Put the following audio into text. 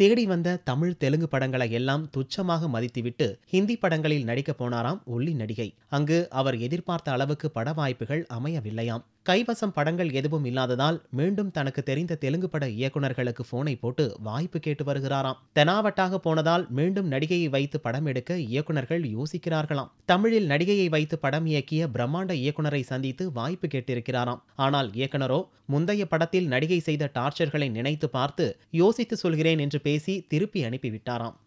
தேடி வந்த தமிழ் தெலுங்கு படங்களை எல்லாம் துச்சமாக மதித்துவிட்டு ஹிந்தி படங்களில் நடிக்க போனாராம் ஒல்லி நடிகை அங்கு அவர் எதிர்பார்த்த அளவுக்கு பட வாய்ப்புகள் அமையவில்லையாம் கைவசம் படங்கள் எதுவும் இல்லாததால் மீண்டும் தனக்கு தெரிந்த தெலுங்கு பட இயக்குநர்களுக்கு போனை போட்டு வாய்ப்பு கேட்டு வருகிறாராம் தெனாவட்டாக போனதால் மீண்டும் நடிகையை வைத்து படம் எடுக்க இயக்குநர்கள் யோசிக்கிறார்களாம் தமிழில் நடிகையை வைத்து படம் இயக்கிய பிரம்மாண்ட இயக்குநரை சந்தித்து வாய்ப்பு கேட்டிருக்கிறாராம் ஆனால் இயக்குனரோ முந்தைய படத்தில் நடிகை செய்த டார்ச்சர்களை நினைத்து பார்த்து யோசித்து சொல்கிறேன் என்று பேசி திருப்பி அனுப்பிவிட்டாராம்